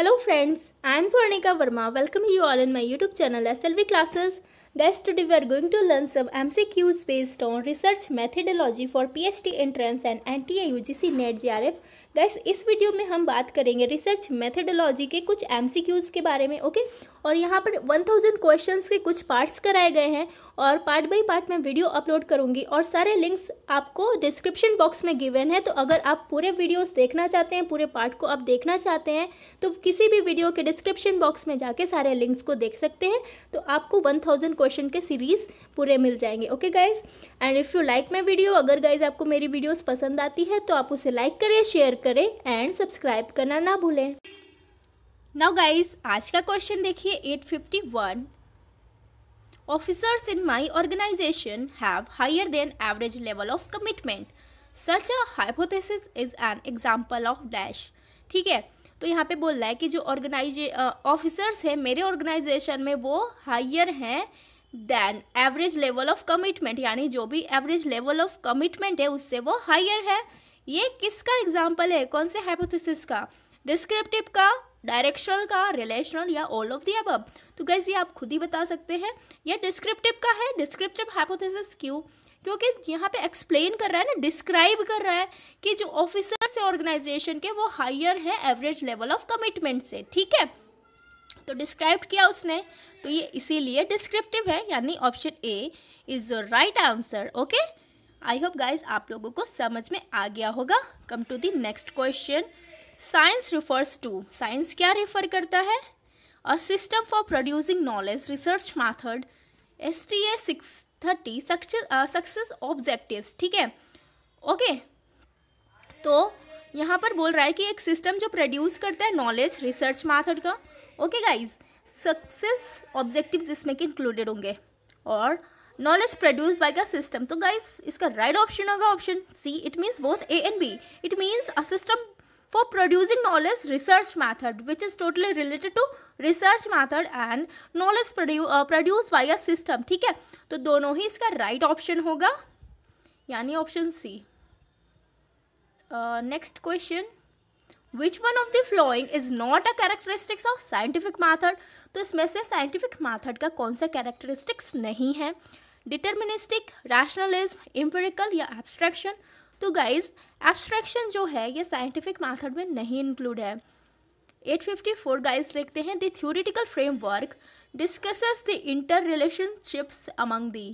hello friends I am Swarnika Verma welcome you all in my YouTube channel S L V classes guys today we are going to learn सब M C Qs based on research methodology for P H D entrance and N T NTA UGC NET F guys इस video में हम बात करेंगे research मेथेडोलॉजी के कुछ M के बारे में ओके और यहाँ पर 1000 क्वेश्चंस के कुछ पार्ट्स कराए गए हैं और पार्ट बाई पार्ट मैं वीडियो अपलोड करूँगी और सारे लिंक्स आपको डिस्क्रिप्शन बॉक्स में गिवन है तो अगर आप पूरे वीडियोस देखना चाहते हैं पूरे पार्ट को आप देखना चाहते हैं तो किसी भी वीडियो के डिस्क्रिप्शन बॉक्स में जाके सारे लिंक्स को देख सकते हैं तो आपको थाउजेंड क्वेश्चन के सीरीज़ पूरे मिल जाएंगे okay guys and if you like my video अगर गाइज आपको मेरी वीडियोज़ पसंद आती है तो आप उसे लाइक करें शेयर करें एंड सब्सक्राइब करना ना भूलें नाउ गाइस आज का क्वेश्चन देखिए 851 officers in my organisation have higher than average level of commitment such a hypothesis is an example of dash ठीक है तो यहाँ पे बोल रहा है कि जो ऑर्गेनाइजे ऑफिसर्स हैं मेरे ऑर्गेनाइजेशन में वो हायर हैं than average level of commitment यानी जो भी एवरेज लेवल ऑफ कमिटमेंट है उससे वो हायर है ये किसका एग्जाम्पल है कौन से हाइपोथेसिस का डिस्क्रिप्टिव का डायरेक्शनल का रिलेशनल या ऑल ऑफ दी तो गैस ये आप खुद ही बता सकते हैं यह डिस्क्रिप्टिव का है डिस्क्रिप्टिव हाइपोथेसिस क्यों क्योंकि यहाँ पे एक्सप्लेन कर रहा है ना डिस्क्राइब कर रहा है कि जो ऑफिसर्स है ऑर्गेनाइजेशन के वो हायर है एवरेज लेवल ऑफ कमिटमेंट से ठीक है तो डिस्क्राइब किया उसने तो ये इसीलिए डिस्क्रिप्टिव है यानी option A is the right answer okay I hope guys आप लोगों को समझ में आ गया होगा come to the next question science refers to science क्या रेफर करता है a system for producing knowledge research method S T A six thirty success objective ठीक है ओके तो यहाँ पर बोल रहा है कि एक सिस्टम जो प्रोड्यूस करता है नॉलेज रिसर्च मैथड का ओके गाइज सक्सेस ऑब्जेक्टिव इसमें के इंक्लूडेड होंगे और नॉलेज प्रोड्यूस बाय का सिस्टम तो गाइज इसका राइट right ऑप्शन होगा option C it means both A and B it means a system for producing knowledge research method which is totally related to research method and knowledge produce by a system ठीक है तो दोनों ही इसका right right option होगा यानी option C next question which one of the following is not a characteristics of scientific method तो इसमें से साइंटिफिक मैथड का कौन सा कैरेक्टरिस्टिक्स नहीं है डिटर्मिनिस्टिक रैशनलिज्म एम्पेरिकल या एब्स्ट्रैक्शन तो गाइज एब्स्ट्रैक्शन जो है ये साइंटिफिक मैथड में नहीं इंक्लूड है 854 गाइज देखते हैं the theoretical framework discusses the inter relationships among the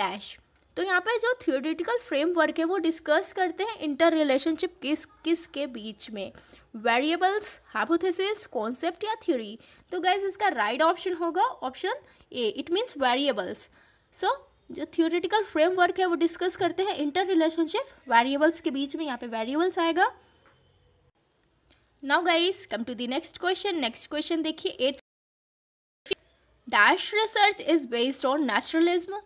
dash तो यहाँ पे जो थियोरिटिकल फ्रेमवर्क है वो डिस्कस करते हैं इंटर रिलेशनशिप किस किस के बीच में वेरिएबल्स हाइपोथेसिस कॉन्सेप्ट या थ्योरी तो गाइज इसका राइट right ऑप्शन होगा option A it means variables so जो थियोरिटिकल फ्रेमवर्क है वो डिस्कस करते हैं इंटर रिलेशनशिप वेरिएबल्स के बीच में यहाँ पे वेरिएबल्स आएगा now guys come to the next question next question देखिए eight dash research is based on naturalism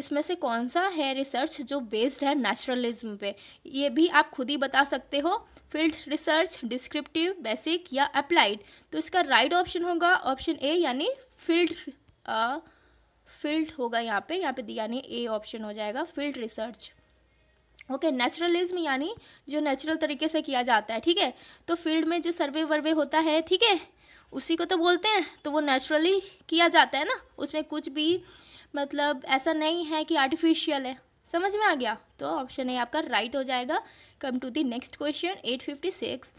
इसमें से कौन सा है रिसर्च जो बेस्ड है नेचुरलिज्म पे ये भी आप खुद ही बता सकते हो फील्ड रिसर्च डिस्क्रिप्टिव बेसिक या अप्लाइड तो इसका राइट right ऑप्शन होगा ऑप्शन ए यानी फील्ड फील्ड होगा यहाँ पे यहाँ पे दिया नहीं ए ऑप्शन हो जाएगा फील्ड रिसर्च ओके नेचुरलिज्म यानी जो नेचुरल तरीके से किया जाता है ठीक है तो फील्ड में जो सर्वे वर्वे होता है ठीक है उसी को तो बोलते हैं तो वो नेचुरली किया जाता है ना उसमें कुछ भी मतलब ऐसा नहीं है कि आर्टिफिशियल है समझ में आ गया तो ऑप्शन ए आपका राइट right हो जाएगा come to the next question eight fifty six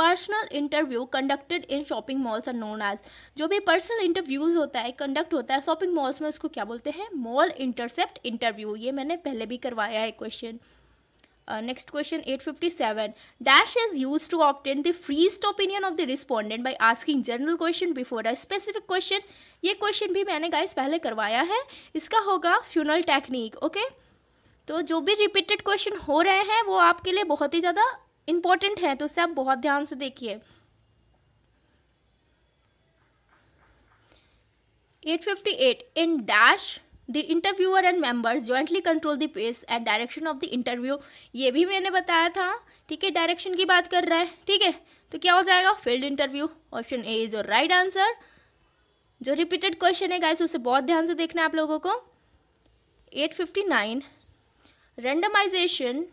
personal interview conducted in shopping malls are known as जो भी पर्सनल इंटरव्यूज़ होता है कंडक्ट होता है शॉपिंग मॉल्स में उसको क्या बोलते हैं मॉल इंटरसेप्ट इंटरव्यू ये मैंने पहले भी करवाया है question next question 857 dash is used to obtain the freest opinion of the respondent by asking general question before a specific question ये क्वेश्चन भी मैंने गाइस पहले करवाया है इसका होगा फ्यूनल टेक्निक ओके तो जो भी रिपीटेड क्वेश्चन हो रहे हैं वो आपके लिए बहुत ही ज़्यादा इंपॉर्टेंट है तो उसे आप बहुत ध्यान से देखिए eight fifty eight in dash the interviewer and members jointly control the pace and direction of the interview ये भी मैंने बताया था ठीक है डायरेक्शन की बात कर रहा है ठीक है तो क्या हो जाएगा field interview option A is your right answer जो रिपीटेड क्वेश्चन है गाइस उसे बहुत ध्यान से देखना है आप लोगों को 859 randomisation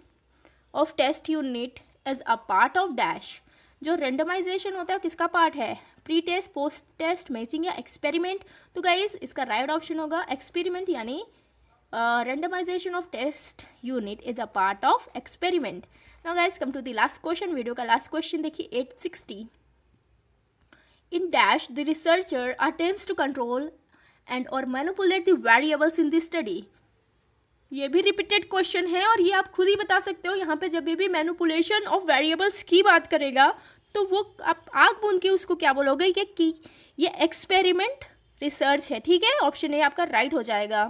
of test unit as a part of dash जो रेंडमाइजेशन होता है किसका पार्ट है pre test post test matching या एक्सपेरिमेंट तो गाइज इसका राइट ऑप्शन होगा एक्सपेरिमेंट यानी randomisation of test unit is a part of experiment now guys come to the last question video का लास्ट क्वेश्चन देखिए eight sixty in dash the researcher attempt to control and और manipulate the variables in the study ये भी repeated question है और ये आप खुद ही बता सकते हो यहाँ पे जब भी मैनुपुलेशन ऑफ वेरिएबल्स की बात करेगा तो वो आप आग बूंद के उसको क्या बोलोगे ये की ये एक्सपेरिमेंट रिसर्च है ठीक है ऑप्शन ए आपका राइट हो जाएगा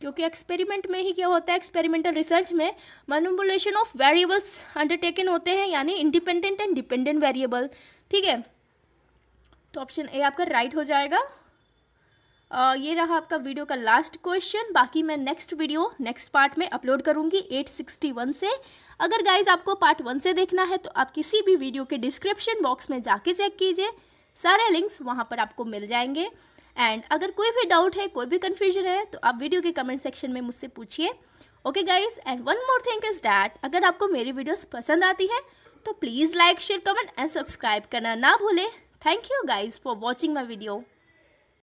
क्योंकि एक्सपेरिमेंट में ही क्या होता है एक्सपेरिमेंटल रिसर्च में मैनुपुलेशन ऑफ वेरिएबल्स अंडरटेकन होते हैं यानी इंडिपेंडेंट एंड डिपेंडेंट वेरिएबल ठीक है तो ऑप्शन ए आपका राइट हो जाएगा ये रहा आपका वीडियो का लास्ट क्वेश्चन बाकी मैं नेक्स्ट वीडियो नेक्स्ट पार्ट में अपलोड सिक्सटी 861 से अगर गाइज आपको पार्ट वन से देखना है तो आप किसी भी वीडियो के डिस्क्रिप्शन बॉक्स में जाके चेक कीजिए सारे लिंक्स वहाँ पर आपको मिल जाएंगे एंड अगर कोई भी डाउट है कोई भी कन्फ्यूजन है तो आप वीडियो के कमेंट सेक्शन में मुझसे पूछिए okay guys and one more thing is that अगर आपको मेरी वीडियोज़ पसंद आती है तो please like share comment and subscribe करना ना भूलें thank you guys for watching my video